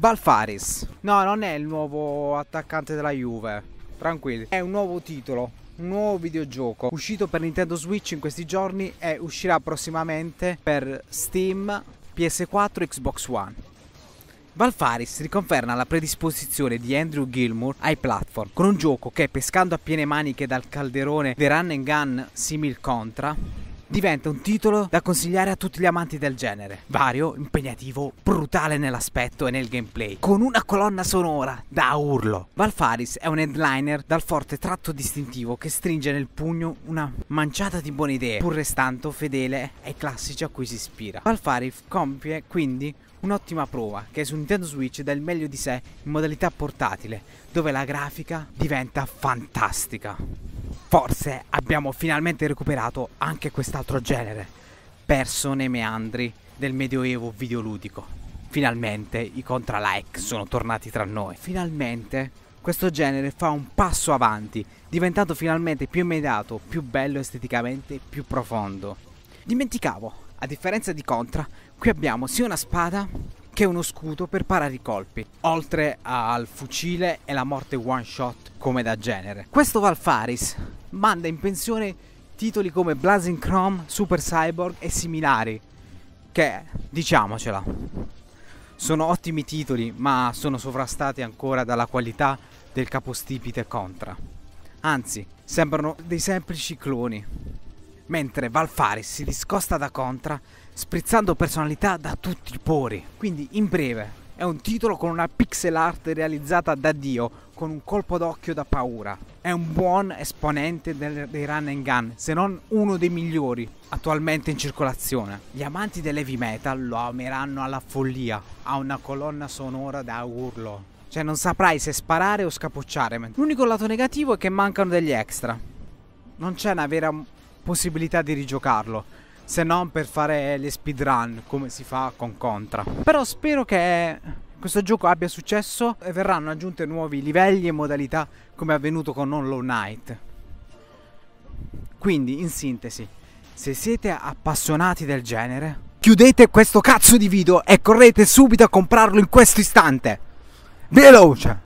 Balfaris. No, non è il nuovo attaccante della Juve. Tranquilli. È un nuovo titolo. Un nuovo videogioco uscito per Nintendo Switch in questi giorni e uscirà prossimamente per Steam, PS4 e Xbox One. Valfaris riconferma la predisposizione di Andrew Gilmour ai platform con un gioco che pescando a piene maniche dal calderone The Run and Gun simil Contra diventa un titolo da consigliare a tutti gli amanti del genere. Vario, impegnativo, brutale nell'aspetto e nel gameplay, con una colonna sonora da urlo. Valfaris è un headliner dal forte tratto distintivo che stringe nel pugno una manciata di buone idee, pur restando fedele ai classici a cui si ispira. Valfaris compie quindi un'ottima prova che su Nintendo Switch dà il meglio di sé in modalità portatile, dove la grafica diventa fantastica. Forse abbiamo finalmente recuperato anche quest'altro genere, perso nei meandri del medioevo videoludico. Finalmente i Contra-like sono tornati tra noi. Finalmente questo genere fa un passo avanti, diventando finalmente più immediato, più bello esteticamente, più profondo. Dimenticavo, a differenza di Contra, qui abbiamo sia una spada che uno scudo per parare i colpi, oltre al fucile e la morte one shot come da genere. Questo Valfaris manda in pensione titoli come Blazing Chrome, Super Cyborg e similari, che, diciamocela, sono ottimi titoli ma sono sovrastati ancora dalla qualità del capostipite Contra. Anzi, sembrano dei semplici cloni mentre Valfaris si discosta da Contra, sprizzando personalità da tutti i pori. Quindi, in breve, è un titolo con una pixel art realizzata da Dio, con un colpo d'occhio da paura. È un buon esponente del, dei run and gun, se non uno dei migliori attualmente in circolazione. Gli amanti dell'heavy metal lo ameranno alla follia, ha una colonna sonora da urlo. Cioè non saprai se sparare o scapocciare. L'unico lato negativo è che mancano degli extra. Non c'è una vera possibilità di rigiocarlo se non per fare le speedrun come si fa con Contra. Però spero che questo gioco abbia successo e verranno aggiunte nuovi livelli e modalità come è avvenuto con Hollow Knight. Quindi, in sintesi, se siete appassionati del genere, chiudete questo cazzo di video e correte subito a comprarlo in questo istante. Veloce!